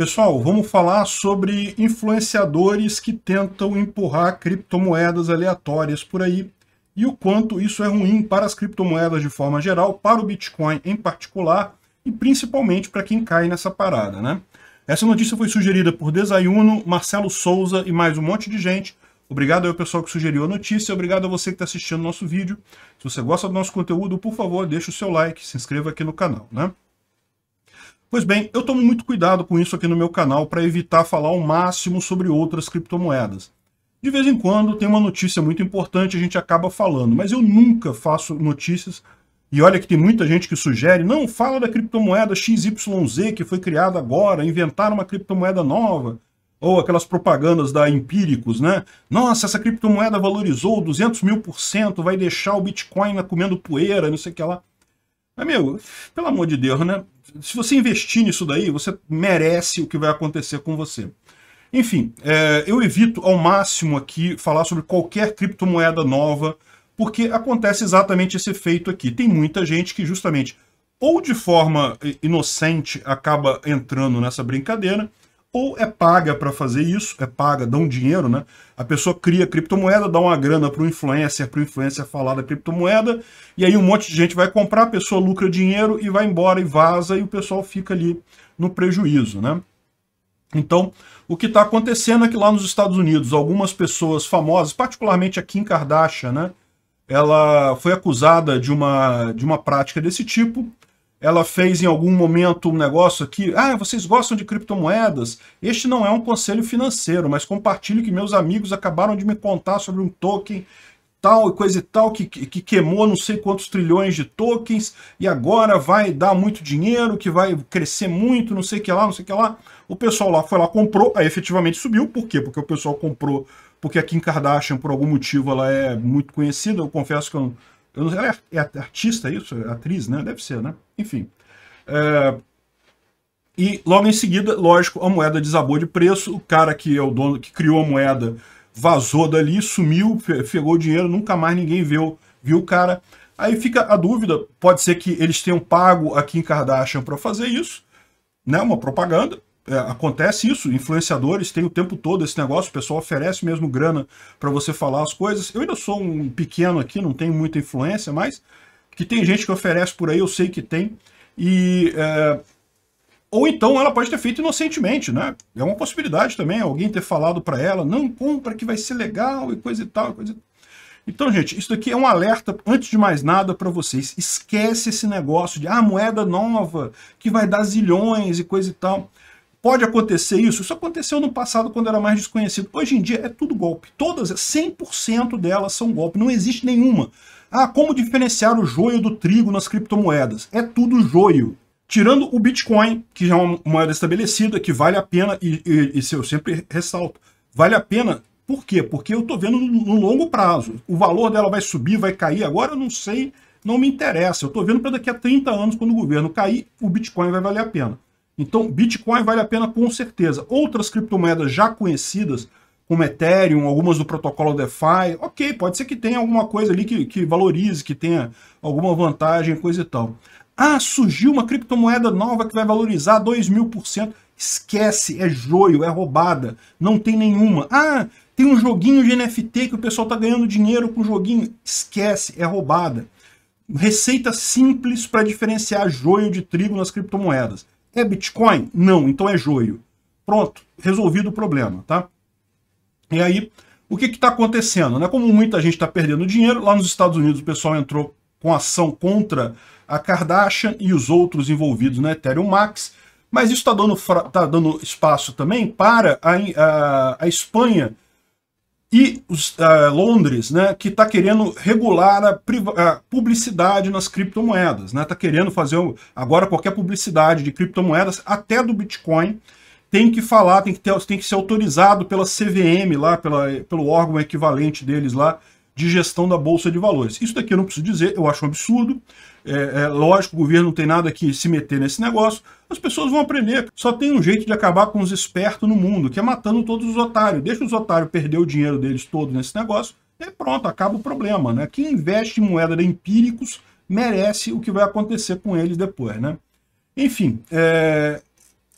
Pessoal, vamos falar sobre influenciadores que tentam empurrar criptomoedas aleatórias por aí e o quanto isso é ruim para as criptomoedas de forma geral, para o Bitcoin em particular e principalmente para quem cai nessa parada, né? Essa notícia foi sugerida por Desayuno, Marcelo Souza e mais um monte de gente. Obrigado ao pessoal que sugeriu a notícia, obrigado a você que está assistindo o nosso vídeo. Se você gosta do nosso conteúdo, por favor, deixe o seu like, se inscreva aqui no canal, né? Pois bem, eu tomo muito cuidado com isso aqui no meu canal para evitar falar o máximo sobre outras criptomoedas. De vez em quando tem uma notícia muito importante a gente acaba falando, mas eu nunca faço notícias. E olha que tem muita gente que sugere, não, fala da criptomoeda XYZ que foi criada agora, inventaram uma criptomoeda nova. Ou aquelas propagandas da Empíricos, né? Nossa, essa criptomoeda valorizou 200 mil por cento, vai deixar o Bitcoin comendo poeira, não sei o que lá. Amigo, pelo amor de Deus, né? Se você investir nisso daí, você merece o que vai acontecer com você. Enfim, é, eu evito ao máximo aqui falar sobre qualquer criptomoeda nova, porque acontece exatamente esse efeito aqui. Tem muita gente que justamente ou de forma inocente acaba entrando nessa brincadeira, ou é paga para fazer isso, é paga, dá um dinheiro, né? A pessoa cria criptomoeda, dá uma grana para o influencer, para o influencer falar da criptomoeda, e aí um monte de gente vai comprar, a pessoa lucra dinheiro e vai embora e vaza, e o pessoal fica ali no prejuízo, né? Então, o que está acontecendo é que lá nos Estados Unidos, algumas pessoas famosas, particularmente a Kim Kardashian, né? Ela foi acusada de uma, de uma prática desse tipo, ela fez em algum momento um negócio aqui, ah, vocês gostam de criptomoedas? Este não é um conselho financeiro, mas compartilho que meus amigos acabaram de me contar sobre um token tal e coisa e tal, que, que queimou não sei quantos trilhões de tokens, e agora vai dar muito dinheiro, que vai crescer muito, não sei o que lá, não sei o que lá. O pessoal lá foi lá, comprou, aí efetivamente subiu. Por quê? Porque o pessoal comprou, porque a Kim Kardashian, por algum motivo, ela é muito conhecida, eu confesso que eu não ela é, é artista, é isso? É atriz, né? Deve ser, né? Enfim. É... E logo em seguida, lógico, a moeda desabou de preço. O cara que é o dono, que criou a moeda, vazou dali, sumiu, pegou o dinheiro, nunca mais ninguém viu, viu o cara. Aí fica a dúvida, pode ser que eles tenham pago aqui em Kardashian para fazer isso, né? Uma propaganda é, acontece isso, influenciadores têm o tempo todo esse negócio, o pessoal oferece mesmo grana para você falar as coisas. Eu ainda sou um pequeno aqui, não tenho muita influência, mas que tem gente que oferece por aí, eu sei que tem. E é, ou então ela pode ter feito inocentemente, né? É uma possibilidade também, alguém ter falado para ela, não compra que vai ser legal e coisa e tal. Coisa... Então, gente, isso daqui é um alerta, antes de mais nada, para vocês. Esquece esse negócio de, ah, moeda nova, que vai dar zilhões e coisa e tal. Pode acontecer isso? Isso aconteceu no passado quando era mais desconhecido. Hoje em dia é tudo golpe. Todas, 100% delas são golpe. Não existe nenhuma. Ah, como diferenciar o joio do trigo nas criptomoedas? É tudo joio. Tirando o Bitcoin, que já é uma moeda estabelecida, que vale a pena, e, e, isso eu sempre ressalto, vale a pena por quê? Porque eu estou vendo no longo prazo. O valor dela vai subir, vai cair. Agora eu não sei, não me interessa. Eu estou vendo para daqui a 30 anos, quando o governo cair, o Bitcoin vai valer a pena. Então, Bitcoin vale a pena com certeza. Outras criptomoedas já conhecidas, como Ethereum, algumas do protocolo DeFi, ok, pode ser que tenha alguma coisa ali que, que valorize, que tenha alguma vantagem, coisa e tal. Ah, surgiu uma criptomoeda nova que vai valorizar 2 mil por cento. Esquece, é joio, é roubada, não tem nenhuma. Ah, tem um joguinho de NFT que o pessoal está ganhando dinheiro com o joguinho. Esquece, é roubada. Receita simples para diferenciar joio de trigo nas criptomoedas. É Bitcoin? Não, então é joio. Pronto, resolvido o problema, tá? E aí, o que está acontecendo? Né? Como muita gente está perdendo dinheiro, lá nos Estados Unidos o pessoal entrou com ação contra a Kardashian e os outros envolvidos na Ethereum Max, mas isso está dando, tá dando espaço também para a, a, a Espanha, e os, uh, Londres, né, que está querendo regular a, a, publicidade nas criptomoedas, está né, querendo fazer agora qualquer publicidade de criptomoedas, até do Bitcoin, tem que falar, tem que, ter, tem que ser autorizado pela CVM lá, pela, pelo órgão equivalente deles lá, de gestão da Bolsa de Valores. Isso daqui eu não preciso dizer, eu acho um absurdo. É, é, lógico, o governo não tem nada que se meter nesse negócio. As pessoas vão aprender. Só tem um jeito de acabar com os espertos no mundo, que é matando todos os otários. Deixa os otários perder o dinheiro deles todo nesse negócio, e pronto, acaba o problema. Né? Quem investe em moeda de empíricos merece o que vai acontecer com eles depois. Né? Enfim, é,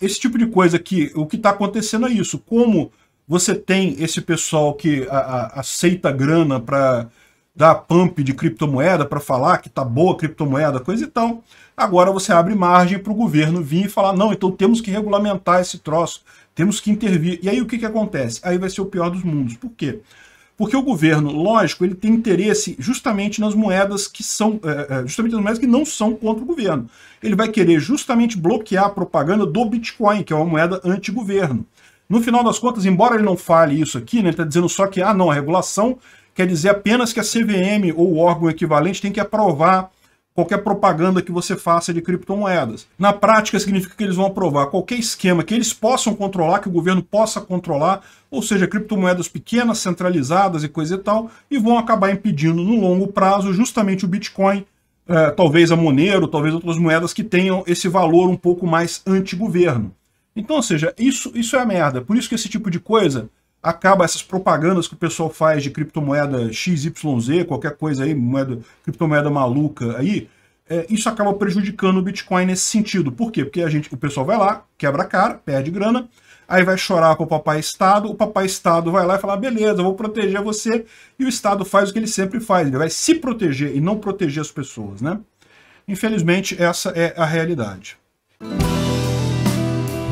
esse tipo de coisa que o que está acontecendo é isso. Como você tem esse pessoal que a, a, aceita grana para dar pump de criptomoeda, para falar que tá boa a criptomoeda, coisa e tal. Agora você abre margem para o governo vir e falar, não, então temos que regulamentar esse troço, temos que intervir. E aí o que, que acontece? Aí vai ser o pior dos mundos. Por quê? Porque o governo, lógico, ele tem interesse justamente nas moedas que são, é, é, justamente nas moedas que não são contra o governo. Ele vai querer justamente bloquear a propaganda do Bitcoin, que é uma moeda anti-governo. No final das contas, embora ele não fale isso aqui, né, ele está dizendo só que, ah, não, a regulação quer dizer apenas que a CVM ou o órgão equivalente tem que aprovar qualquer propaganda que você faça de criptomoedas. Na prática, significa que eles vão aprovar qualquer esquema que eles possam controlar, que o governo possa controlar, ou seja, criptomoedas pequenas, centralizadas e coisa e tal, e vão acabar impedindo no longo prazo justamente o Bitcoin, eh, talvez a Monero, talvez outras moedas que tenham esse valor um pouco mais anti-governo. Então, ou seja, isso, isso é a merda. Por isso que esse tipo de coisa acaba essas propagandas que o pessoal faz de criptomoeda XYZ, qualquer coisa aí, moeda, criptomoeda maluca aí, é, isso acaba prejudicando o Bitcoin nesse sentido. Por quê? Porque a gente, o pessoal vai lá, quebra a cara, perde grana, aí vai chorar para o papai Estado, o papai Estado vai lá e fala, beleza, vou proteger você, e o Estado faz o que ele sempre faz, ele vai se proteger e não proteger as pessoas, né? Infelizmente, essa é a realidade.